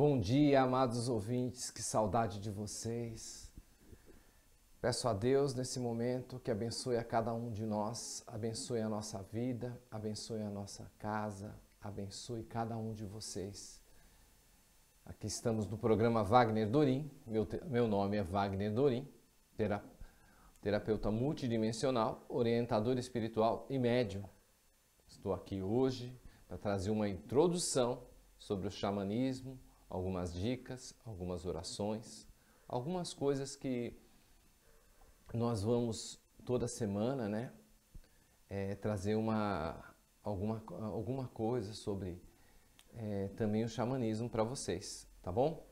Bom dia, amados ouvintes, que saudade de vocês. Peço a Deus nesse momento que abençoe a cada um de nós, abençoe a nossa vida, abençoe a nossa casa, abençoe cada um de vocês. Aqui estamos no programa Wagner Dorim, meu, meu nome é Wagner Dorim, terapeuta multidimensional, orientador espiritual e médium. Estou aqui hoje para trazer uma introdução sobre o xamanismo, algumas dicas, algumas orações, algumas coisas que nós vamos toda semana, né, é, trazer uma alguma alguma coisa sobre é, também o xamanismo para vocês, tá bom?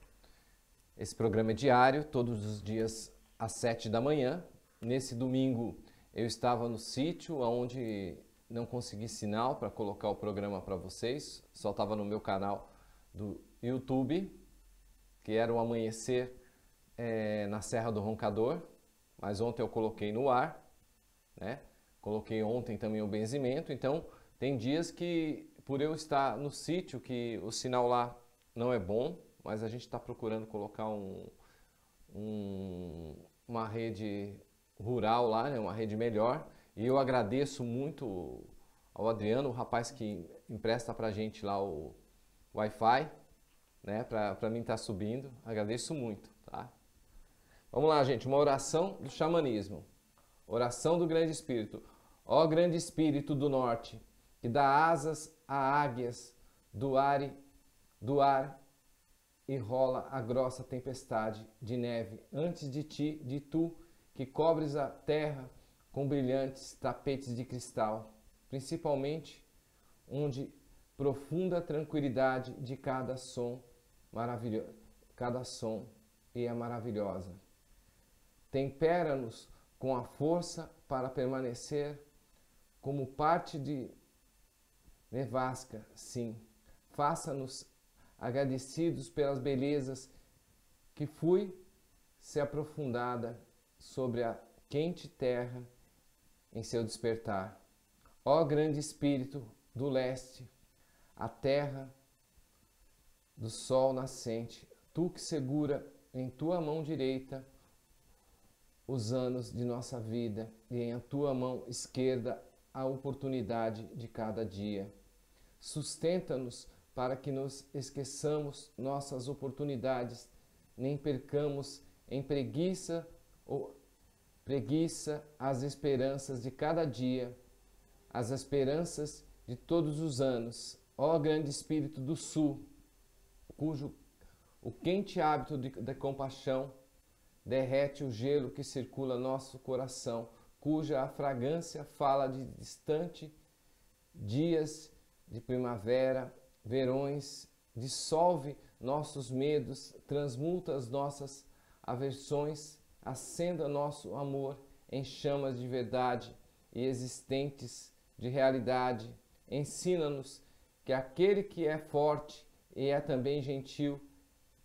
Esse programa é diário, todos os dias às sete da manhã. Nesse domingo eu estava no sítio onde não consegui sinal para colocar o programa para vocês, só estava no meu canal do YouTube, que era o amanhecer é, na Serra do Roncador, mas ontem eu coloquei no ar, né? Coloquei ontem também o benzimento, então tem dias que por eu estar no sítio que o sinal lá não é bom, mas a gente está procurando colocar um, um, uma rede rural lá, né? uma rede melhor. E eu agradeço muito ao Adriano, o rapaz que empresta para gente lá o Wi-Fi, né? Para mim estar tá subindo. Agradeço muito, tá? Vamos lá, gente. Uma oração do xamanismo. Oração do Grande Espírito. Ó Grande Espírito do Norte, que dá asas a águias do ar, do ar e rola a grossa tempestade de neve antes de ti, de tu, que cobres a terra com brilhantes tapetes de cristal, principalmente onde profunda tranquilidade de cada som maravilhosa, cada som e é maravilhosa. Tempera-nos com a força para permanecer como parte de nevasca, sim. Faça-nos agradecidos pelas belezas que fui se aprofundada sobre a quente terra em seu despertar. Ó grande espírito do leste, a terra do sol nascente, tu que segura em tua mão direita os anos de nossa vida e em a tua mão esquerda a oportunidade de cada dia. Sustenta-nos para que nos esqueçamos nossas oportunidades, nem percamos em preguiça ou preguiça as esperanças de cada dia, as esperanças de todos os anos. Ó grande Espírito do Sul, cujo o quente hábito de, de compaixão derrete o gelo que circula nosso coração, cuja a fragrância fala de distante dias de primavera, verões, dissolve nossos medos, transmuta as nossas aversões, acenda nosso amor em chamas de verdade e existentes de realidade. Ensina-nos que aquele que é forte e é também gentil,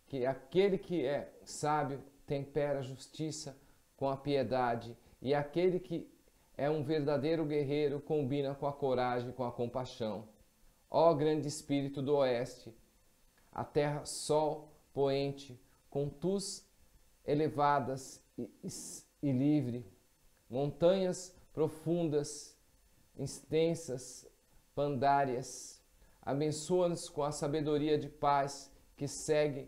que aquele que é sábio tempera a justiça com a piedade, e aquele que é um verdadeiro guerreiro combina com a coragem, com a compaixão. Ó grande espírito do oeste, a terra sol poente, com tus elevadas e, e, e livre, montanhas profundas, extensas, pandárias, Abençoa-nos com a sabedoria de paz que segue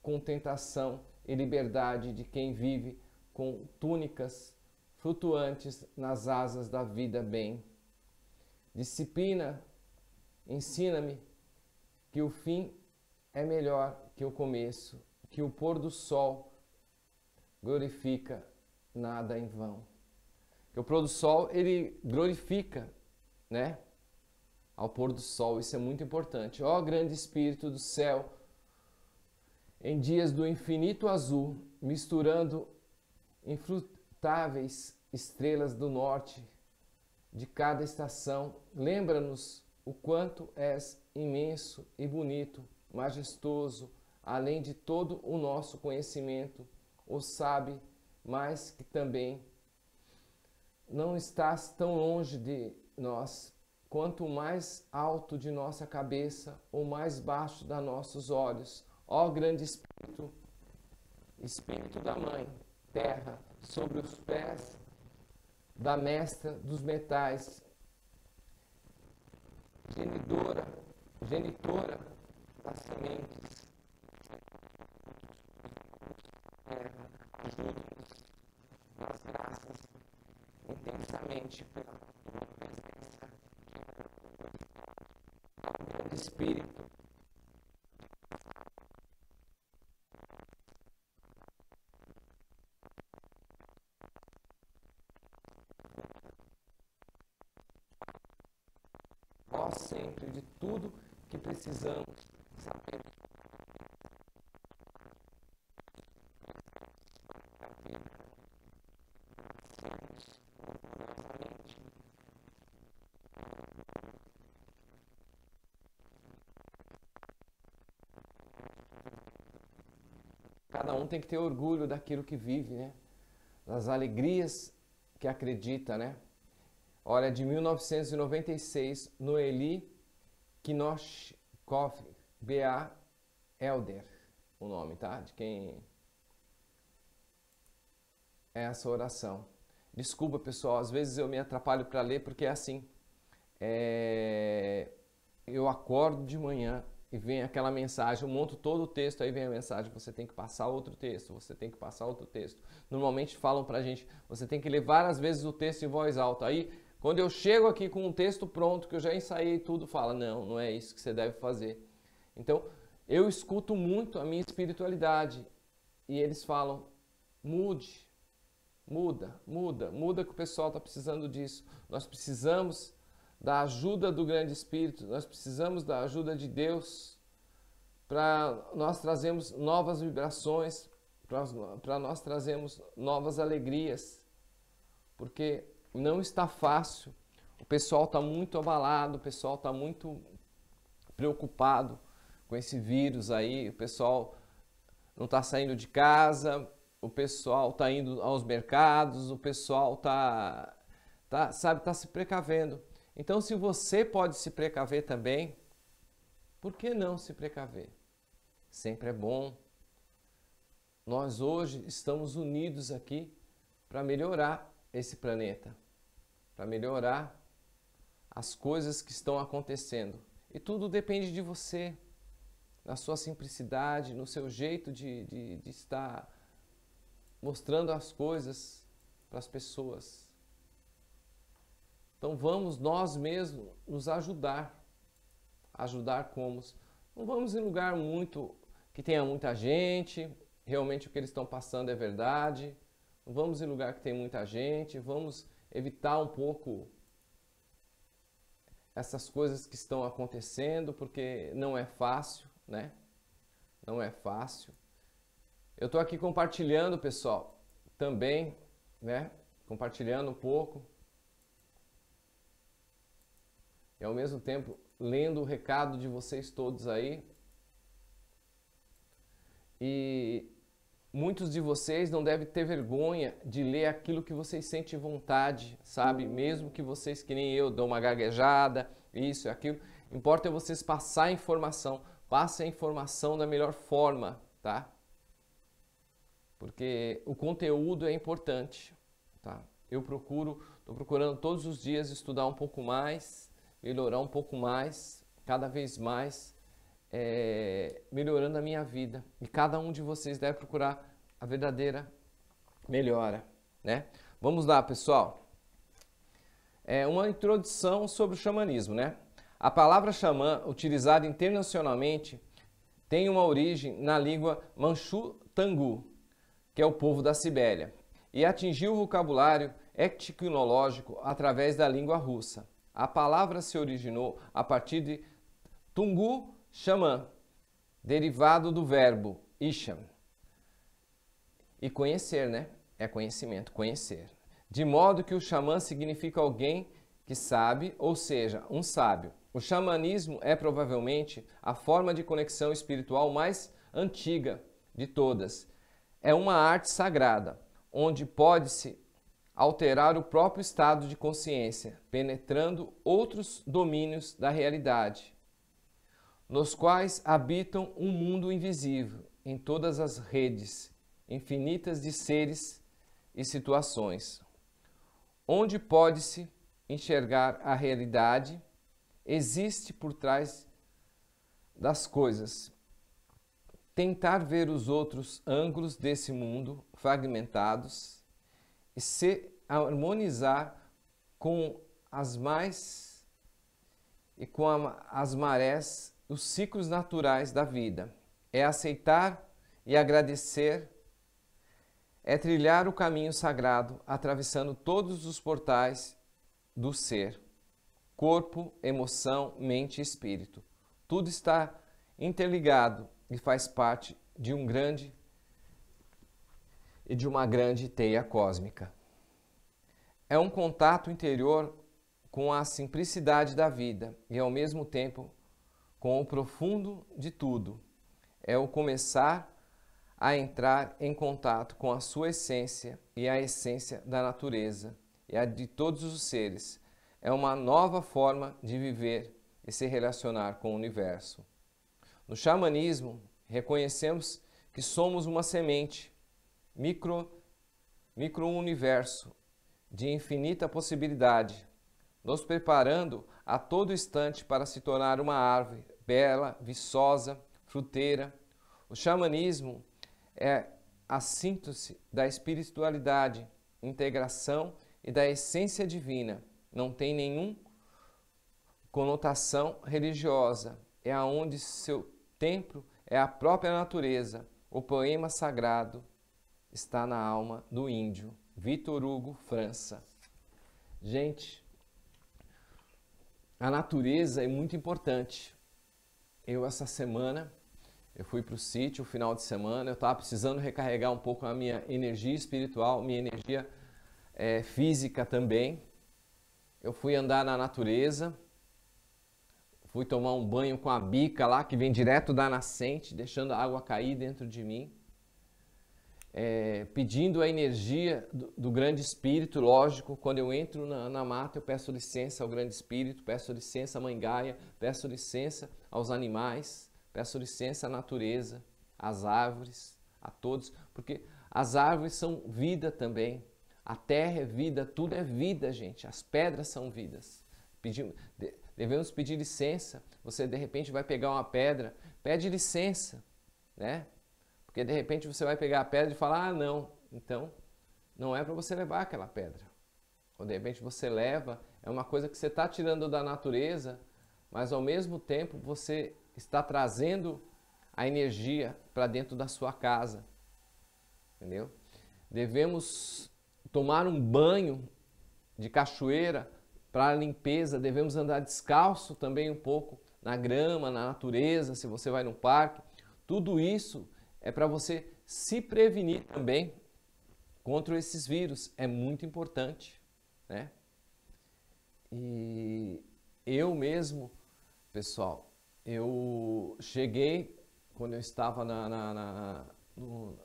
com tentação e liberdade de quem vive com túnicas flutuantes nas asas da vida bem. Disciplina, ensina-me que o fim é melhor que o começo, que o pôr do sol glorifica nada em vão. Que o pôr do sol ele glorifica, né? ao pôr do sol. Isso é muito importante. Ó oh, grande Espírito do céu, em dias do infinito azul, misturando infrutáveis estrelas do norte de cada estação, lembra-nos o quanto és imenso e bonito, majestoso, além de todo o nosso conhecimento, o sabe, mas que também não estás tão longe de nós, quanto mais alto de nossa cabeça ou mais baixo dos nossos olhos. Ó grande Espírito, Espírito da Mãe, terra, sobre os pés da mestra dos metais, genidora, genitora das sementes. Terra, ajuda-nos nas graças intensamente pela tua presença. espírito. Ó centro de tudo que precisamos saber. Cada um tem que ter orgulho daquilo que vive, né? Das alegrias que acredita, né? Olha, de 1996, Noeli Knoshkov, B.A. Elder, o nome, tá? De quem é essa oração. Desculpa, pessoal, às vezes eu me atrapalho para ler porque é assim. É... Eu acordo de manhã, e vem aquela mensagem, eu monto todo o texto, aí vem a mensagem, você tem que passar outro texto, você tem que passar outro texto. Normalmente falam pra gente, você tem que levar às vezes o texto em voz alta. Aí, quando eu chego aqui com um texto pronto, que eu já ensaiei tudo, fala, não, não é isso que você deve fazer. Então, eu escuto muito a minha espiritualidade e eles falam, mude, muda, muda, muda que o pessoal está precisando disso. Nós precisamos da ajuda do grande espírito, nós precisamos da ajuda de Deus para nós trazermos novas vibrações, para nós trazermos novas alegrias, porque não está fácil. O pessoal está muito abalado, o pessoal está muito preocupado com esse vírus aí, o pessoal não está saindo de casa, o pessoal está indo aos mercados, o pessoal está, tá, sabe, está se precavendo. Então, se você pode se precaver também, por que não se precaver? Sempre é bom. Nós hoje estamos unidos aqui para melhorar esse planeta, para melhorar as coisas que estão acontecendo. E tudo depende de você, na sua simplicidade, no seu jeito de, de, de estar mostrando as coisas para as pessoas. Então vamos nós mesmos nos ajudar. Ajudar como? Não vamos em lugar muito que tenha muita gente, realmente o que eles estão passando é verdade. Não vamos em lugar que tem muita gente, vamos evitar um pouco essas coisas que estão acontecendo, porque não é fácil, né? Não é fácil. Eu estou aqui compartilhando, pessoal, também, né? Compartilhando um pouco e ao mesmo tempo lendo o recado de vocês todos aí. E muitos de vocês não devem ter vergonha de ler aquilo que vocês sentem vontade, sabe? Mesmo que vocês, que nem eu, dão uma gaguejada, isso e aquilo. Importa é vocês passar a informação. Passe a informação da melhor forma, tá? Porque o conteúdo é importante, tá? Eu procuro, estou procurando todos os dias estudar um pouco mais, melhorar um pouco mais, cada vez mais, é, melhorando a minha vida. E cada um de vocês deve procurar a verdadeira melhora, né? Vamos lá, pessoal. É uma introdução sobre o xamanismo, né? A palavra xamã, utilizada internacionalmente, tem uma origem na língua manchu-tangu, que é o povo da Sibéria, e atingiu o vocabulário etnológico através da língua russa. A palavra se originou a partir de tungu xamã, derivado do verbo isham. E conhecer, né? É conhecimento, conhecer. De modo que o xamã significa alguém que sabe, ou seja, um sábio. O xamanismo é provavelmente a forma de conexão espiritual mais antiga de todas. É uma arte sagrada, onde pode-se alterar o próprio estado de consciência, penetrando outros domínios da realidade, nos quais habitam um mundo invisível em todas as redes infinitas de seres e situações, onde pode-se enxergar a realidade existe por trás das coisas. Tentar ver os outros ângulos desse mundo fragmentados e se harmonizar com as mais e com as marés, os ciclos naturais da vida. É aceitar e agradecer, é trilhar o caminho sagrado atravessando todos os portais do ser corpo, emoção, mente e espírito. Tudo está interligado e faz parte de um grande e de uma grande teia cósmica. É um contato interior com a simplicidade da vida e, ao mesmo tempo, com o profundo de tudo. É o começar a entrar em contato com a sua essência e a essência da natureza e a de todos os seres. É uma nova forma de viver e se relacionar com o universo. No xamanismo, reconhecemos que somos uma semente micro, micro universo de infinita possibilidade, nos preparando a todo instante para se tornar uma árvore bela, viçosa, fruteira. O xamanismo é a síntese da espiritualidade, integração e da essência divina. Não tem nenhum conotação religiosa. É aonde seu templo é a própria natureza, o poema sagrado está na alma do índio. Vitor Hugo, França. Gente, a natureza é muito importante. Eu essa semana eu fui para o sítio, final de semana, eu estava precisando recarregar um pouco a minha energia espiritual, minha energia é, física também. Eu fui andar na natureza, fui tomar um banho com a bica lá que vem direto da nascente, deixando a água cair dentro de mim é, pedindo a energia do, do, grande espírito, lógico. Quando eu entro na, na, mata, eu peço licença ao grande espírito, peço licença à mãe Gaia, peço licença aos animais, peço licença à natureza, às árvores, a todos, porque as árvores são vida também. A terra é vida, tudo é vida, gente. As pedras são vidas. Pedimos, devemos pedir licença. Você de repente vai pegar uma pedra, pede licença, né? Porque de repente você vai pegar a pedra e falar: ah, não, então não é para você levar aquela pedra. Ou de repente você leva, é uma coisa que você está tirando da natureza, mas ao mesmo tempo você está trazendo a energia para dentro da sua casa. Entendeu? Devemos tomar um banho de cachoeira para limpeza, devemos andar descalço também um pouco na grama, na natureza, se você vai no parque. Tudo isso é para você se prevenir também contra esses vírus. É muito importante, né? E eu mesmo, pessoal, eu cheguei quando eu estava na, na, na,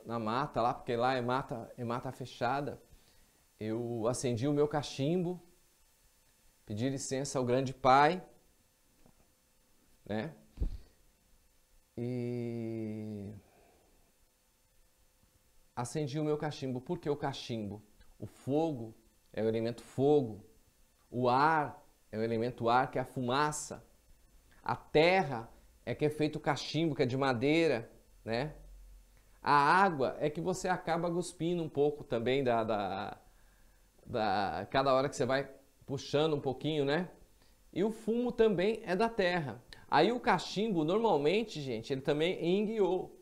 na mata lá, porque lá é mata, é mata fechada, eu acendi o meu cachimbo, pedi licença ao grande pai, né? E acendi o meu cachimbo. Por que o cachimbo? O fogo é o elemento fogo. O ar é o elemento ar, que é a fumaça. A terra é que é feito o cachimbo, que é de madeira, né? A água é que você acaba cuspindo um pouco também da, da, da cada hora que você vai puxando um pouquinho, né? E o fumo também é da terra. Aí o cachimbo, normalmente, gente, ele também é enguiou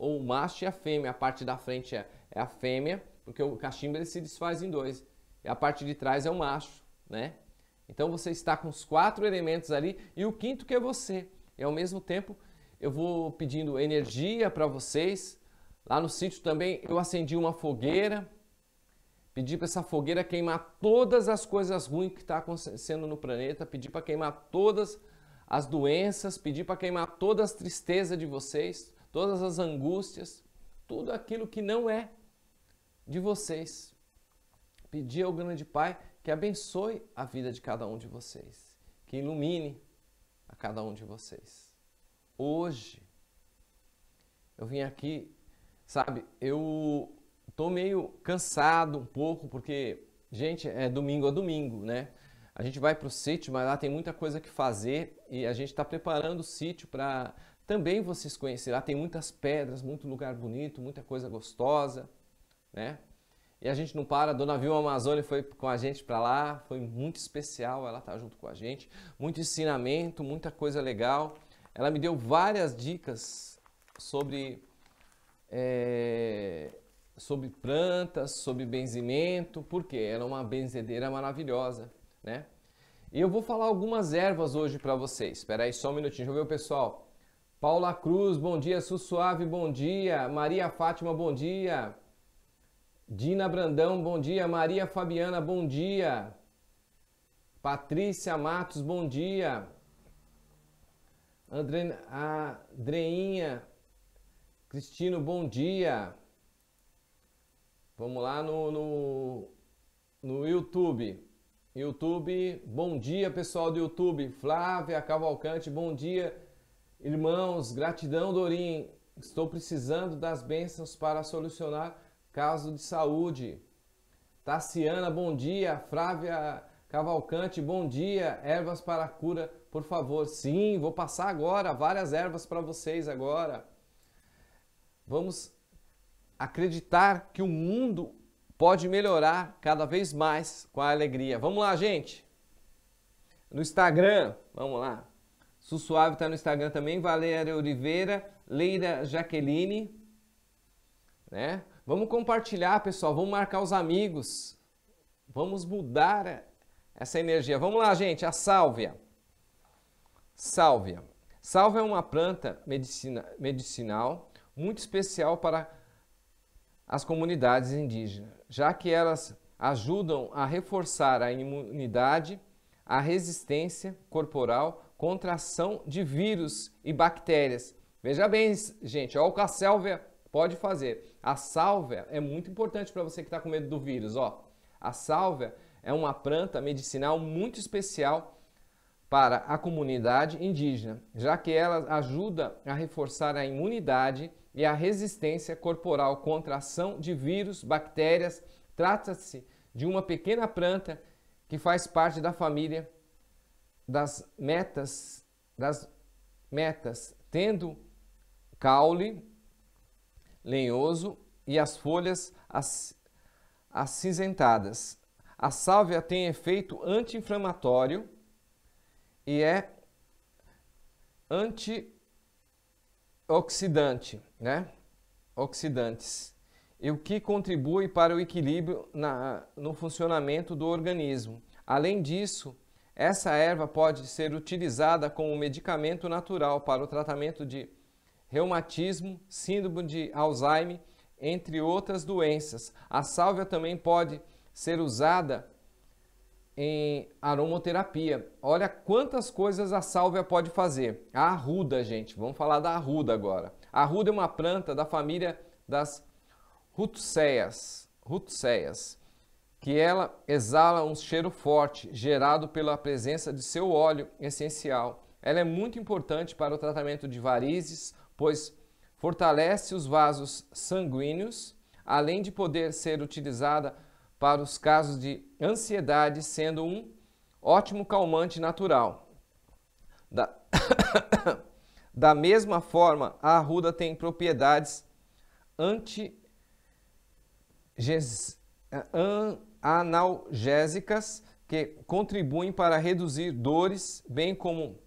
ou o macho e a fêmea. A parte da frente é, é a fêmea, porque o cachimbo ele se desfaz em dois. E a parte de trás é o macho, né? Então você está com os quatro elementos ali e o quinto que é você. E ao mesmo tempo eu vou pedindo energia para vocês. Lá no sítio também eu acendi uma fogueira, pedi para essa fogueira queimar todas as coisas ruins que está acontecendo no planeta, pedi para queimar todas as doenças, pedi para queimar todas as tristezas de vocês, todas as angústias, tudo aquilo que não é de vocês. Pedir ao grande Pai que abençoe a vida de cada um de vocês, que ilumine a cada um de vocês. Hoje, eu vim aqui, sabe, eu tô meio cansado um pouco, porque, gente, é domingo a domingo, né? A gente vai para o sítio, mas lá tem muita coisa que fazer e a gente está preparando o sítio para também vocês conhecerá. Tem muitas pedras, muito lugar bonito, muita coisa gostosa, né? E a gente não para. Dona Vilma Amazônia foi com a gente para lá, foi muito especial. Ela tá junto com a gente, muito ensinamento, muita coisa legal. Ela me deu várias dicas sobre é, sobre plantas, sobre benzimento, porque ela é uma benzedeira maravilhosa, né? E eu vou falar algumas ervas hoje para vocês. Espera aí só um minutinho. Deixa ver o pessoal. Paula Cruz, bom dia. Su Suave, bom dia. Maria Fátima, bom dia. Dina Brandão, bom dia. Maria Fabiana, bom dia. Patrícia Matos, bom dia. Andreinha Cristino, bom dia. Vamos lá no, no, no YouTube. YouTube, bom dia pessoal do YouTube. Flávia Cavalcante, bom dia. Irmãos, gratidão, Dorim. Estou precisando das bênçãos para solucionar caso de saúde. Tassiana, bom dia. Flávia Cavalcante, bom dia. Ervas para cura, por favor. Sim, vou passar agora várias ervas para vocês agora. Vamos acreditar que o mundo pode melhorar cada vez mais com a alegria. Vamos lá, gente. No Instagram, vamos lá. Suave está no Instagram também, Valéria Oliveira, Leira Jaqueline, né? Vamos compartilhar, pessoal, vamos marcar os amigos, vamos mudar é, essa energia. Vamos lá, gente, a sálvia. Sálvia. Sálvia é uma planta medicina, medicinal muito especial para as comunidades indígenas, já que elas ajudam a reforçar a imunidade, a resistência corporal, contra a ação de vírus e bactérias. Veja bem, gente, o que a sálvia pode fazer. A sálvia é muito importante para você que está com medo do vírus, ó. A sálvia é uma planta medicinal muito especial para a comunidade indígena, já que ela ajuda a reforçar a imunidade e a resistência corporal contra a ação de vírus, bactérias. Trata-se de uma pequena planta que faz parte da família das metas, das metas, tendo caule lenhoso e as folhas acinzentadas. A sálvia tem efeito anti-inflamatório e é antioxidante, né? Oxidantes. E o que contribui para o equilíbrio na, no funcionamento do organismo. Além disso, essa erva pode ser utilizada como medicamento natural para o tratamento de reumatismo, síndrome de Alzheimer, entre outras doenças. A sálvia também pode ser usada em aromoterapia. Olha quantas coisas a sálvia pode fazer. A arruda, gente, vamos falar da arruda agora. A arruda é uma planta da família das rutséias que ela exala um cheiro forte, gerado pela presença de seu óleo essencial. Ela é muito importante para o tratamento de varizes, pois fortalece os vasos sanguíneos, além de poder ser utilizada para os casos de ansiedade, sendo um ótimo calmante natural. Da, da mesma forma, a arruda tem propriedades anti... Ges... An analgésicas que contribuem para reduzir dores, bem como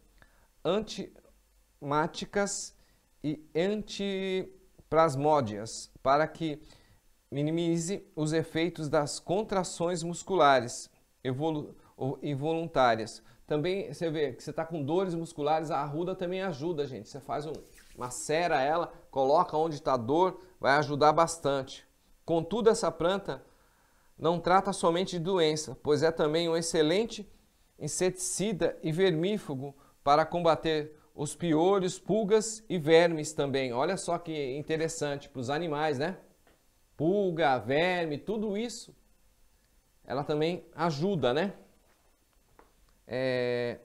antimáticas e antiplasmódias, para que minimize os efeitos das contrações musculares involuntárias. Também você vê que você está com dores musculares, a arruda também ajuda, gente. Você faz um, cera ela, coloca onde está dor, vai ajudar bastante. Contudo, essa planta não trata somente de doença, pois é também um excelente inseticida e vermífugo para combater os piolhos, pulgas e vermes também. Olha só que interessante para os animais, né? Pulga, verme, tudo isso, ela também ajuda, né? É...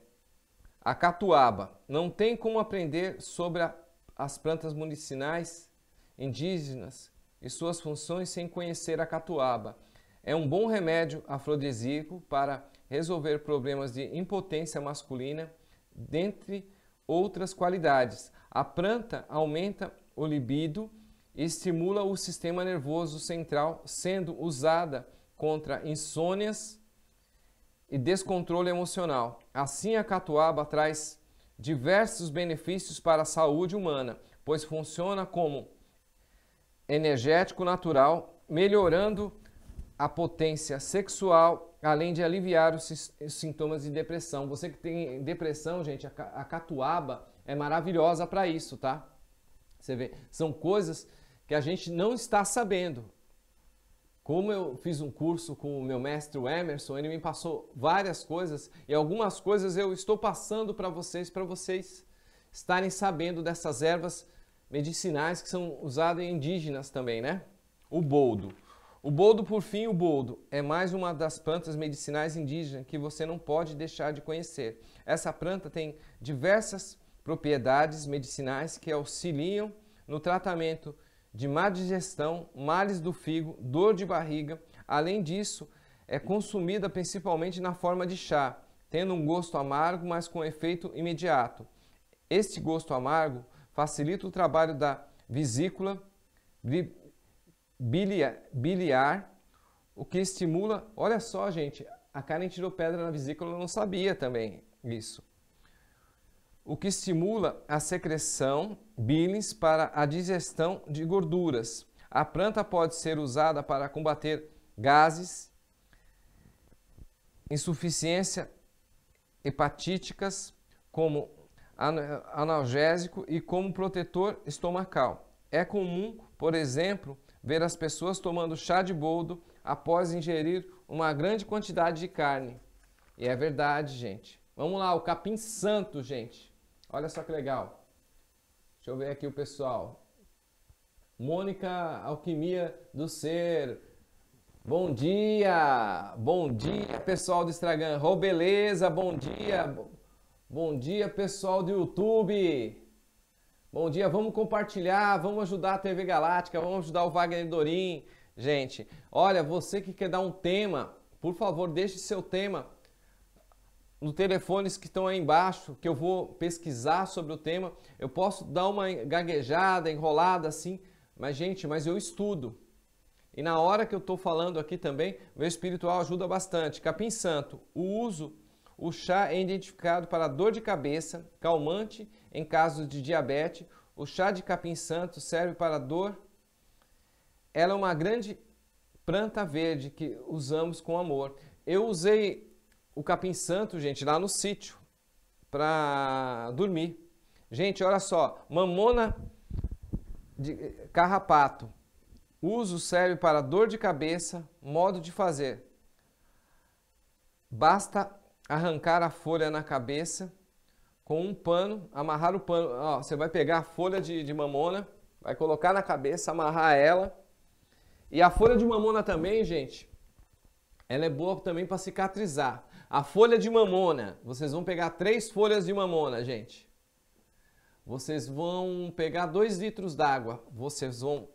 A catuaba. Não tem como aprender sobre a, as plantas medicinais indígenas e suas funções sem conhecer a catuaba é um bom remédio afrodisíaco para resolver problemas de impotência masculina, dentre outras qualidades. A planta aumenta o libido e estimula o sistema nervoso central, sendo usada contra insônias e descontrole emocional. Assim, a catuaba traz diversos benefícios para a saúde humana, pois funciona como energético natural, melhorando a potência sexual, além de aliviar os sintomas de depressão. Você que tem depressão, gente, a catuaba é maravilhosa para isso, tá? Você vê, são coisas que a gente não está sabendo. Como eu fiz um curso com o meu mestre Emerson, ele me passou várias coisas e algumas coisas eu estou passando para vocês, para vocês estarem sabendo dessas ervas medicinais que são usadas em indígenas também, né? O boldo. O boldo, por fim, o boldo é mais uma das plantas medicinais indígenas que você não pode deixar de conhecer. Essa planta tem diversas propriedades medicinais que auxiliam no tratamento de má digestão, males do figo, dor de barriga. Além disso, é consumida principalmente na forma de chá, tendo um gosto amargo, mas com efeito imediato. Este gosto amargo facilita o trabalho da vesícula biliar, biliar, o que estimula. Olha só, gente, a Karen tirou pedra na vesícula, não sabia também isso. O que estimula a secreção bilis para a digestão de gorduras. A planta pode ser usada para combater gases, insuficiência hepatíticas, como analgésico e como protetor estomacal. É comum, por exemplo, ver as pessoas tomando chá de boldo após ingerir uma grande quantidade de carne. E é verdade, gente. Vamos lá, o capim santo, gente. Olha só que legal. Deixa eu ver aqui o pessoal. Mônica Alquimia do Ser. Bom dia! Bom dia, pessoal do Instagram. Ô, oh, beleza, bom dia. Bom dia, pessoal do YouTube. Bom dia, vamos compartilhar, vamos ajudar a TV Galáctica, vamos ajudar o Wagner Dorim. Gente, olha, você que quer dar um tema, por favor, deixe seu tema nos telefones que estão aí embaixo, que eu vou pesquisar sobre o tema. Eu posso dar uma gaguejada, enrolada assim, mas gente, mas eu estudo. E na hora que eu estou falando aqui também, o espiritual ajuda bastante. Capim santo, o uso, o chá é identificado para dor de cabeça, calmante em caso de diabetes, o chá de capim santo serve para dor. Ela é uma grande planta verde que usamos com amor. Eu usei o capim santo, gente, lá no sítio para dormir. Gente, olha só, mamona de carrapato. Uso serve para dor de cabeça, modo de fazer. Basta arrancar a folha na cabeça com um pano, amarrar o pano. Ó, você vai pegar a folha de, de mamona, vai colocar na cabeça, amarrar ela. E a folha de mamona também, gente, ela é boa também para cicatrizar. A folha de mamona, vocês vão pegar três folhas de mamona, gente. Vocês vão pegar dois litros d'água, vocês vão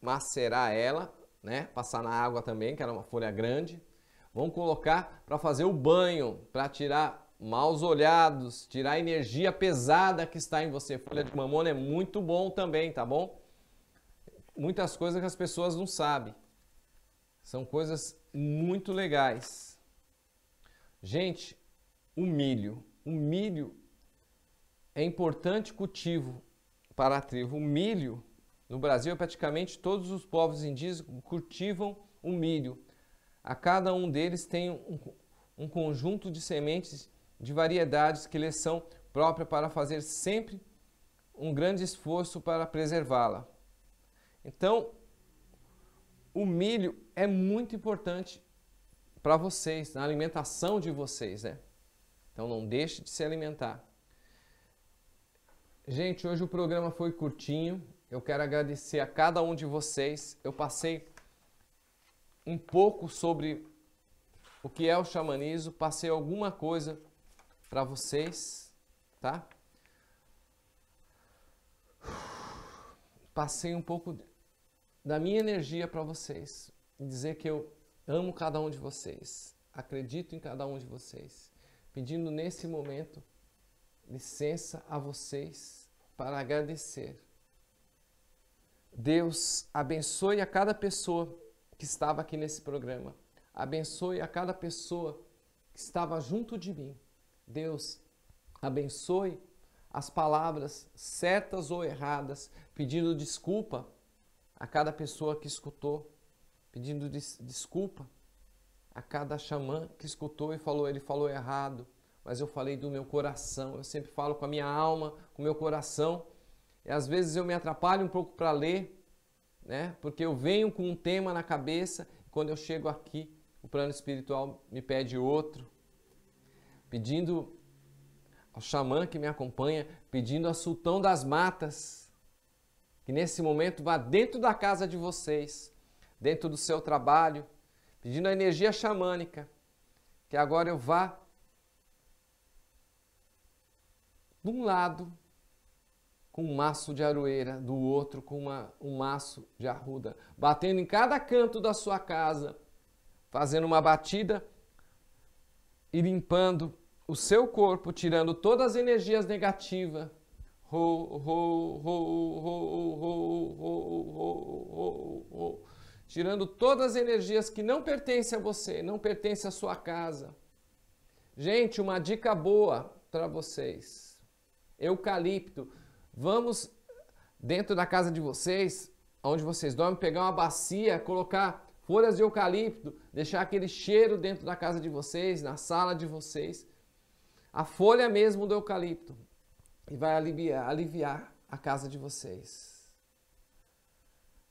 macerar ela, né? Passar na água também, que era uma folha grande. Vão colocar para fazer o banho, para tirar maus olhados, tirar a energia pesada que está em você. Folha de mamona é muito bom também, tá bom? Muitas coisas que as pessoas não sabem. São coisas muito legais. Gente, o milho. O milho é importante cultivo para a tribo. O milho, no Brasil, praticamente todos os povos indígenas cultivam o milho. A cada um deles tem um, um conjunto de sementes de variedades que lhes são próprias para fazer sempre um grande esforço para preservá-la. Então, o milho é muito importante para vocês, na alimentação de vocês, né? Então não deixe de se alimentar. Gente, hoje o programa foi curtinho. Eu quero agradecer a cada um de vocês. Eu passei um pouco sobre o que é o xamanismo, passei alguma coisa para vocês, tá? Passei um pouco da minha energia para vocês dizer que eu amo cada um de vocês, acredito em cada um de vocês, pedindo nesse momento licença a vocês para agradecer. Deus abençoe a cada pessoa que estava aqui nesse programa. Abençoe a cada pessoa que estava junto de mim. Deus abençoe as palavras certas ou erradas, pedindo desculpa a cada pessoa que escutou, pedindo des desculpa a cada xamã que escutou e falou, ele falou errado, mas eu falei do meu coração, eu sempre falo com a minha alma, com o meu coração, e às vezes eu me atrapalho um pouco para ler, né? Porque eu venho com um tema na cabeça, e quando eu chego aqui, o plano espiritual me pede outro pedindo ao xamã que me acompanha, pedindo ao Sultão das Matas, que nesse momento vá dentro da casa de vocês, dentro do seu trabalho, pedindo a energia xamânica, que agora eu vá de um lado com um maço de aroeira, do outro com uma, um maço de arruda, batendo em cada canto da sua casa, fazendo uma batida e limpando o seu corpo, tirando todas as energias negativas. Tirando todas as energias que não pertencem a você, não pertencem à sua casa. Gente, uma dica boa para vocês. Eucalipto. Vamos dentro da casa de vocês, onde vocês dormem, pegar uma bacia, colocar folhas de eucalipto, deixar aquele cheiro dentro da casa de vocês, na sala de vocês, a folha mesmo do eucalipto, e vai aliviar, aliviar a casa de vocês.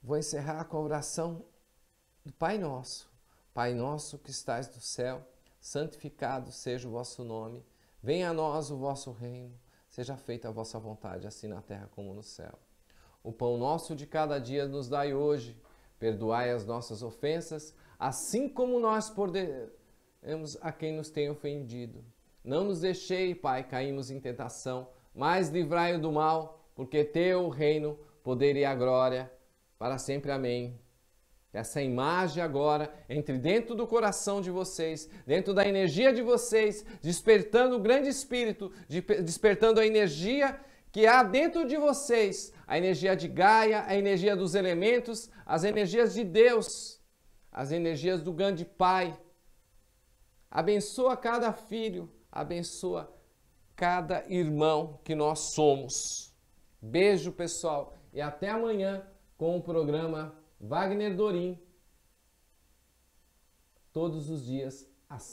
Vou encerrar com a oração do Pai Nosso. Pai Nosso que estás no céu, santificado seja o vosso nome, venha a nós o vosso reino, seja feita a vossa vontade, assim na terra como no céu. O pão nosso de cada dia nos dai hoje Perdoai as nossas ofensas, assim como nós perdoamos a quem nos tem ofendido. Não nos deixei, Pai, caímos em tentação, mas livrai-o do mal, porque teu reino, poder e a glória para sempre. Amém. Essa imagem agora entre dentro do coração de vocês, dentro da energia de vocês, despertando o grande espírito, despertando a energia que há dentro de vocês a energia de Gaia, a energia dos elementos, as energias de Deus, as energias do grande Pai. Abençoa cada filho, abençoa cada irmão que nós somos. Beijo, pessoal, e até amanhã com o programa Wagner Dorim, todos os dias às